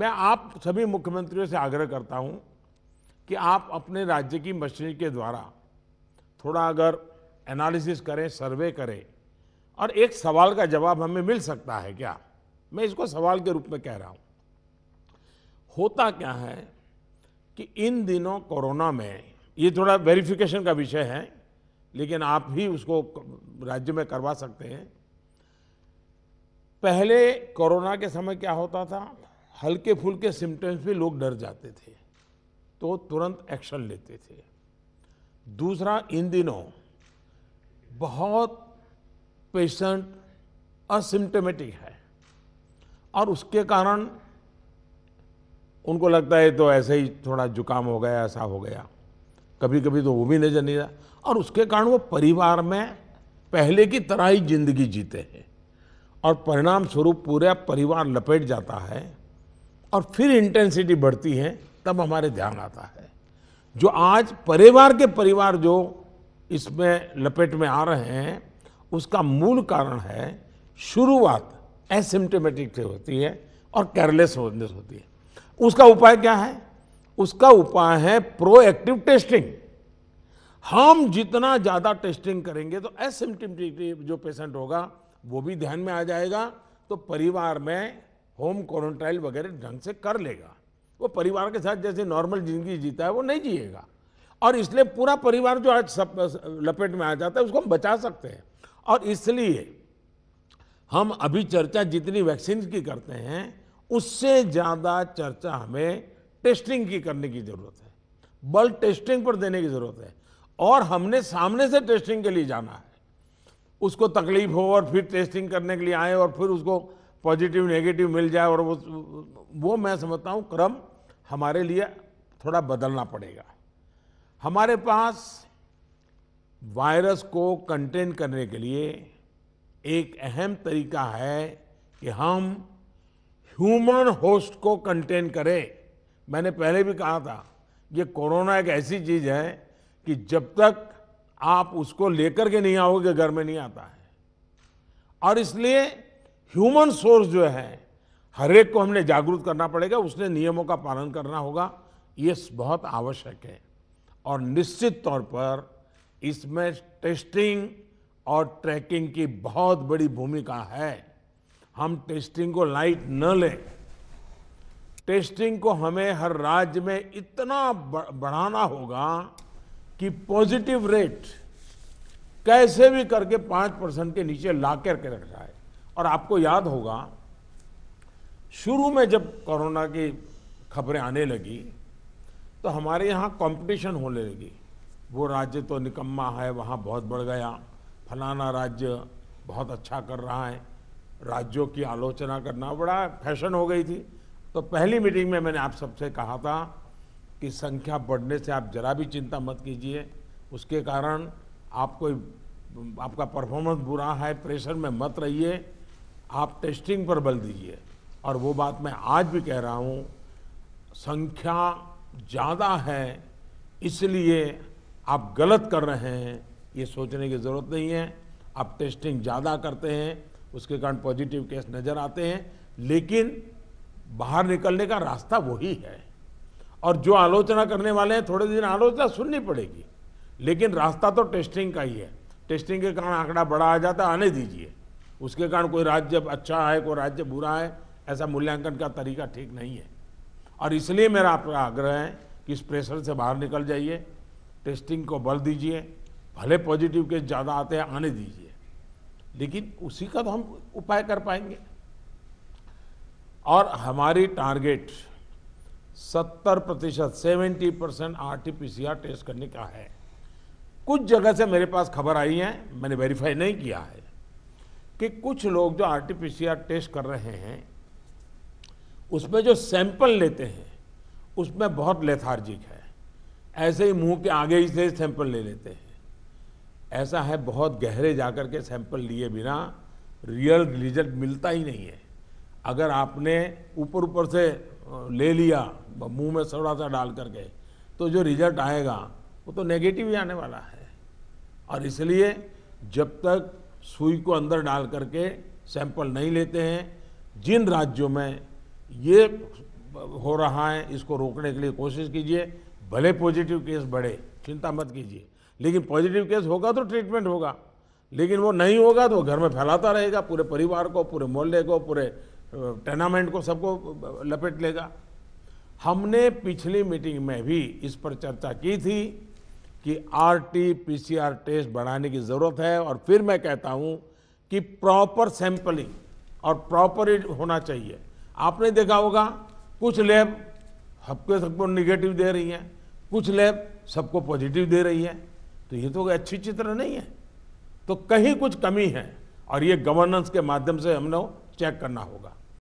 मैं आप सभी मुख्यमंत्रियों से आग्रह करता हूं कि आप अपने राज्य की मशीनरी के द्वारा थोड़ा अगर एनालिसिस करें सर्वे करें और एक सवाल का जवाब हमें मिल सकता है क्या मैं इसको सवाल के रूप में कह रहा हूं होता क्या है कि इन दिनों कोरोना में ये थोड़ा वेरिफिकेशन का विषय है लेकिन आप ही उसको राज्य में करवा सकते हैं पहले कोरोना के समय क्या होता था हल्के फुलके सिम्टम्स भी लोग डर जाते थे तो तुरंत एक्शन लेते थे दूसरा इन दिनों बहुत पेशेंट असिम्टमेटिक है और उसके कारण उनको लगता है तो ऐसे ही थोड़ा जुकाम हो गया ऐसा हो गया कभी कभी तो वो भी नजर नहीं रहा और उसके कारण वो परिवार में पहले की तरह ही जिंदगी जीते हैं और परिणाम स्वरूप पूरा परिवार लपेट जाता है और फिर इंटेंसिटी बढ़ती है तब हमारे ध्यान आता है जो आज परिवार के परिवार जो इसमें लपेट में आ रहे हैं उसका मूल कारण है शुरुआत एसिम्टोमेटिक से होती है और केयरलेस होने से होती है उसका उपाय क्या है उसका उपाय है प्रोएक्टिव टेस्टिंग हम जितना ज़्यादा टेस्टिंग करेंगे तो एसिम्टोमेटिक जो पेशेंट होगा वो भी ध्यान में आ जाएगा तो परिवार में होम क्वारंटाइन वगैरह ढंग से कर लेगा वो परिवार के साथ जैसे नॉर्मल जिंदगी जीता है वो नहीं जिएगा और इसलिए पूरा परिवार जो आज सब लपेट में आ जाता है उसको हम बचा सकते हैं और इसलिए हम अभी चर्चा जितनी वैक्सीन की करते हैं उससे ज़्यादा चर्चा हमें टेस्टिंग की करने की ज़रूरत है बल टेस्टिंग पर देने की ज़रूरत है और हमने सामने से टेस्टिंग के लिए जाना है उसको तकलीफ हो और फिर टेस्टिंग करने के लिए आए और फिर उसको पॉजिटिव नेगेटिव मिल जाए और वो वो मैं समझता हूँ क्रम हमारे लिए थोड़ा बदलना पड़ेगा हमारे पास वायरस को कंटेन करने के लिए एक अहम तरीका है कि हम ह्यूमन होस्ट को कंटेन करें मैंने पहले भी कहा था ये कोरोना एक ऐसी चीज़ है कि जब तक आप उसको लेकर के नहीं आओगे घर में नहीं आता है और इसलिए ह्यूमन सोर्स जो है हर एक को हमने जागरूक करना पड़ेगा उसने नियमों का पालन करना होगा ये बहुत आवश्यक है और निश्चित तौर पर इसमें टेस्टिंग और ट्रैकिंग की बहुत बड़ी भूमिका है हम टेस्टिंग को लाइट न लें टेस्टिंग को हमें हर राज्य में इतना बढ़ाना होगा कि पॉजिटिव रेट कैसे भी करके पाँच परसेंट के नीचे ला करके रख जाए और आपको याद होगा शुरू में जब कोरोना की खबरें आने लगी तो हमारे यहाँ कंपटीशन होने लगी वो राज्य तो निकम्मा है वहाँ बहुत बढ़ गया फलाना राज्य बहुत अच्छा कर रहा है राज्यों की आलोचना करना बड़ा फैशन हो गई थी तो पहली मीटिंग में मैंने आप सबसे कहा था कि संख्या बढ़ने से आप जरा भी चिंता मत कीजिए उसके कारण आप कोई आपका परफॉर्मेंस बुरा है प्रेशर में मत रहिए आप टेस्टिंग पर बल दीजिए और वो बात मैं आज भी कह रहा हूँ संख्या ज़्यादा है इसलिए आप गलत कर रहे हैं ये सोचने की ज़रूरत नहीं है आप टेस्टिंग ज़्यादा करते हैं उसके कारण पॉजिटिव केस नज़र आते हैं लेकिन बाहर निकलने का रास्ता वही है और जो आलोचना करने वाले हैं थोड़े दिन आलोचना सुननी पड़ेगी लेकिन रास्ता तो टेस्टिंग का ही है टेस्टिंग के कारण आंकड़ा बड़ा आ जाता है आने दीजिए उसके कारण कोई राज्य अच्छा है कोई राज्य बुरा है ऐसा मूल्यांकन का तरीका ठीक नहीं है और इसलिए मेरा आपका आग्रह है कि इस प्रेशर से बाहर निकल जाइए टेस्टिंग को बल दीजिए भले पॉजिटिव केस ज़्यादा आते हैं आने दीजिए लेकिन उसी का तो हम उपाय कर पाएंगे और हमारी टारगेट 70 प्रतिशत seventy percent R T P C R test करने का है कुछ जगह से मेरे पास खबर आई है मैंने वेरीफाई नहीं किया है कि कुछ लोग जो आरटीपीसीआर टेस्ट कर रहे हैं उसमें जो सैंपल लेते हैं उसमें बहुत लेथार्जिक है ऐसे ही मुंह के आगे ही से सैंपल ले लेते हैं ऐसा है बहुत गहरे जाकर के सैंपल लिए बिना रियल रिजल्ट मिलता ही नहीं है अगर आपने ऊपर ऊपर से ले लिया मुंह में सोड़ा सा डाल करके तो जो रिजल्ट आएगा वो तो नेगेटिव ही आने वाला है और इसलिए जब तक सुई को अंदर डाल करके सैंपल नहीं लेते हैं जिन राज्यों में ये हो रहा है इसको रोकने के लिए कोशिश कीजिए भले पॉजिटिव केस बढ़े चिंता मत कीजिए लेकिन पॉजिटिव केस होगा तो ट्रीटमेंट होगा लेकिन वो नहीं होगा तो घर में फैलाता रहेगा पूरे परिवार को पूरे मोहल्ले को पूरे टेनामेंट को सबको लपेट लेगा हमने पिछली मीटिंग में भी इस पर चर्चा की थी कि आरटीपीसीआर टेस्ट बढ़ाने की ज़रूरत है और फिर मैं कहता हूँ कि प्रॉपर सैंपलिंग और प्रॉपर होना चाहिए आपने देखा होगा कुछ लैब सबके सबको निगेटिव दे रही हैं कुछ लैब सबको पॉजिटिव दे रही है तो ये तो अच्छी चित्र नहीं है तो कहीं कुछ कमी है और ये गवर्नेंस के माध्यम से हम लोग चेक करना होगा